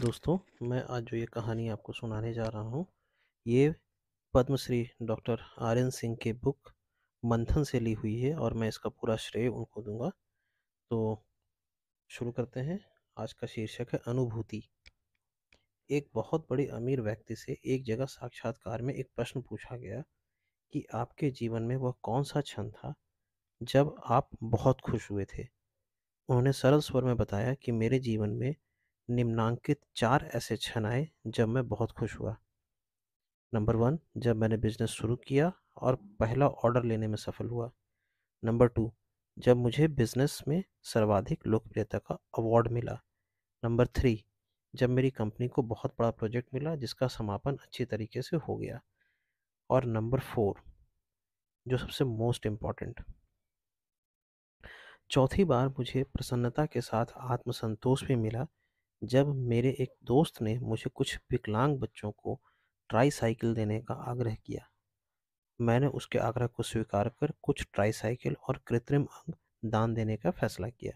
दोस्तों मैं आज जो ये कहानी आपको सुनाने जा रहा हूँ ये Padmashri doctor R N Singh के बुक मंथन से ली हुई है और मैं इसका पूरा श्रेय उनको दूंगा तो शुरू करते हैं आज का शीर्षक है अनुभूति एक बहुत बड़े अमीर व्यक्ति से एक जगह साक्षात्कार में एक प्रश्न पूछा गया कि आपके जीवन में वह कौन सा क्षण था जब आप बहुत खुश हुए थे उन्होंने सरल स्वर में बताया कि मेरे जीवन में निम्नांकित चार ऐसे क्षण आए जब मैं बहुत खुश हुआ नंबर वन जब मैंने बिजनेस शुरू किया और पहला ऑर्डर लेने में सफल हुआ नंबर टू जब मुझे बिजनेस में सर्वाधिक लोकप्रियता का अवार्ड मिला नंबर थ्री जब मेरी कंपनी को बहुत बड़ा प्रोजेक्ट मिला जिसका समापन अच्छी तरीके से हो गया और नंबर फोर जो सबसे मोस्ट इम्पॉर्टेंट चौथी बार मुझे प्रसन्नता के साथ आत्मसंतोष भी मिला जब मेरे एक दोस्त ने मुझे कुछ विकलांग बच्चों को ट्राई साइकिल देने का आग्रह किया मैंने उसके आग्रह को स्वीकार कर कुछ ट्राई साइकिल और कृत्रिम अंग दान देने का फैसला किया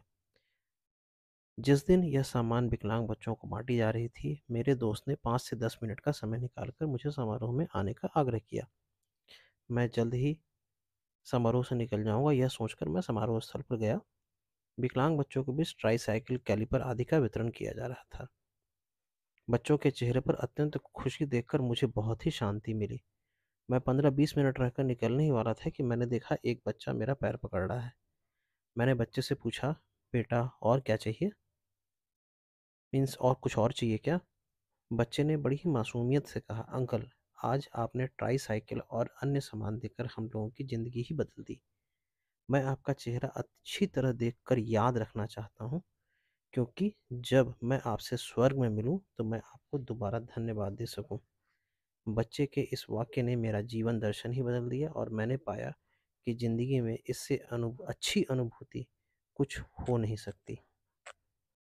जिस दिन यह सामान विकलांग बच्चों को बांटी जा रही थी मेरे दोस्त ने पाँच से दस मिनट का समय निकालकर मुझे समारोह में आने का आग्रह किया मैं जल्द ही समारोह से निकल जाऊंगा यह सोचकर मैं समारोह स्थल पर गया विकलांग बच्चों के बीच ट्राईसाइकिल कैलिपर आदि का वितरण किया जा रहा था बच्चों के चेहरे पर अत्यंत खुशी देखकर मुझे बहुत ही शांति मिली मैं पंद्रह बीस मिनट रहकर निकलने ही वाला था कि मैंने देखा एक बच्चा मेरा पैर पकड़ रहा है मैंने बच्चे से पूछा बेटा और क्या चाहिए मीन्स और कुछ और चाहिए क्या बच्चे ने बड़ी ही मासूमियत से कहा अंकल आज आपने ट्राई साइकिल और अन्य सामान देकर हम लोगों की ज़िंदगी ही बदल दी मैं आपका चेहरा अच्छी तरह कर याद रखना चाहता हूँ क्योंकि जब मैं आपसे स्वर्ग में मिलूँ तो मैं आपको दोबारा धन्यवाद दे सकूँ बच्चे के इस वाक्य ने मेरा जीवन दर्शन ही बदल दिया और मैंने पाया कि ज़िंदगी में इससे अनु अच्छी अनुभूति कुछ हो नहीं सकती